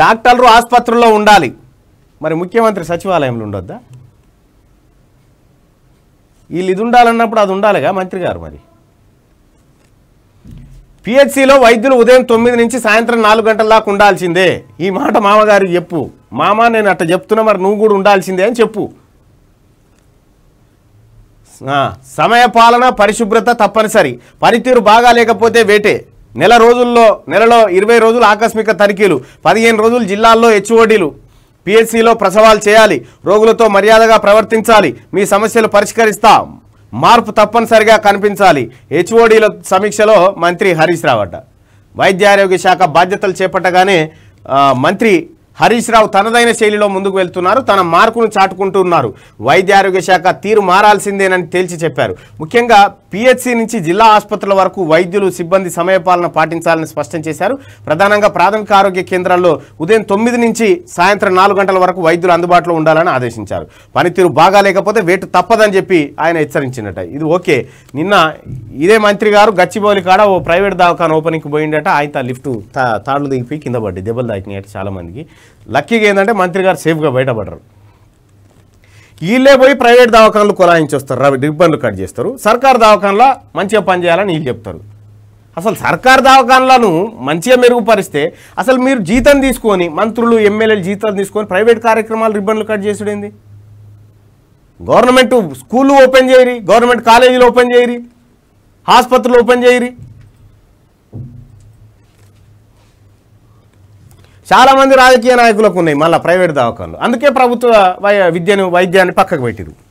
డాక్టర్లు ఆసుపత్రుల్లో ఉండాలి మరి ముఖ్యమంత్రి సచివాలయంలో ఉండొద్దా వీళ్ళు ఇది ఉండాలన్నప్పుడు అది ఉండాలిగా మంత్రి గారు మరి పిహెచ్సిలో వైద్యులు ఉదయం తొమ్మిది నుంచి సాయంత్రం నాలుగు గంటల దాకా ఉండాల్సిందే ఈ మాట మామగారు చెప్పు మామ నేను అట్ట చెప్తున్నా మరి నువ్వు కూడా ఉండాల్సిందే అని చెప్పు సమయ పాలన పరిశుభ్రత తప్పనిసరి పనితీరు బాగా లేకపోతే వేటే నెల రోజుల్లో నెలలో ఇరవై రోజులు ఆకస్మిక తనిఖీలు పదిహేను రోజులు జిల్లాల్లో హెచ్ఓడీలు పిహెచ్సిలో ప్రసవాలు చేయాలి రోగులతో మర్యాదగా ప్రవర్తించాలి మీ సమస్యలు పరిష్కరిస్తాం మార్పు తప్పనిసరిగా కనిపించాలి హెచ్ఓడీల సమీక్షలో మంత్రి హరీష్ రావు అడ్డ వైద్య ఆరోగ్య శాఖ బాధ్యతలు చేపట్టగానే మంత్రి హరీష్ రావు తనదైన శైలిలో ముందుకు వెళ్తున్నారు తన మార్కును చాటుకుంటున్నారు వైద్య ఆరోగ్య శాఖ తీరు మారాల్సిందేనని తేల్చి చెప్పారు ముఖ్యంగా పిహెచ్సి నుంచి జిల్లా ఆసుపత్రుల వరకు వైద్యులు సిబ్బంది సమయపాలన పాటించాలని స్పష్టం చేశారు ప్రధానంగా ప్రాథమిక ఆరోగ్య కేంద్రాల్లో ఉదయం తొమ్మిది నుంచి సాయంత్రం నాలుగు గంటల వరకు వైద్యులు అందుబాటులో ఉండాలని ఆదేశించారు పనితీరు బాగా లేకపోతే వేటు తప్పదని చెప్పి ఆయన హెచ్చరించినట ఇది ఓకే నిన్న ఇదే మంత్రి గారు గచ్చిబౌలి కాడ ఓ ప్రైవేట్ దవాఖాన ఓపెనింగ్కి పోయిండట ఆయన లిఫ్ట్ తాళ్ళు దిగిపోయి కింద పడ్డాయి దెబ్బలు చాలా చాలామందికి లక్కీగా ఏంటంటే మంత్రి గారు సేఫ్గా బయటపడరు వీళ్ళే పోయి ప్రైవేట్ దవాఖానలు వస్తారు రిబ్బన్లు కట్ చేస్తారు సర్కార్ దవాఖానలో మంచిగా పనిచేయాలని వీళ్ళు చెప్తారు అసలు సర్కార్ దవాఖానలను మంచిగా మెరుగుపరిస్తే అసలు మీరు జీతం తీసుకొని మంత్రులు ఎమ్మెల్యేలు జీతాలు తీసుకొని ప్రైవేట్ కార్యక్రమాలు రిబ్బన్లు కట్ చేసేది గవర్నమెంట్ స్కూళ్ళు ఓపెన్ చేయరి గవర్నమెంట్ కాలేజీలు ఓపెన్ చేయరి ఆసుపత్రులు ఓపెన్ చేయరి చాలా మంది రాజకీయ నాయకులకు ఉన్నాయి మళ్ళీ ప్రైవేట్ దవాఖాన్లు అందుకే ప్రభుత్వ విద్యను వైద్యాన్ని పక్కకు పెట్టిరు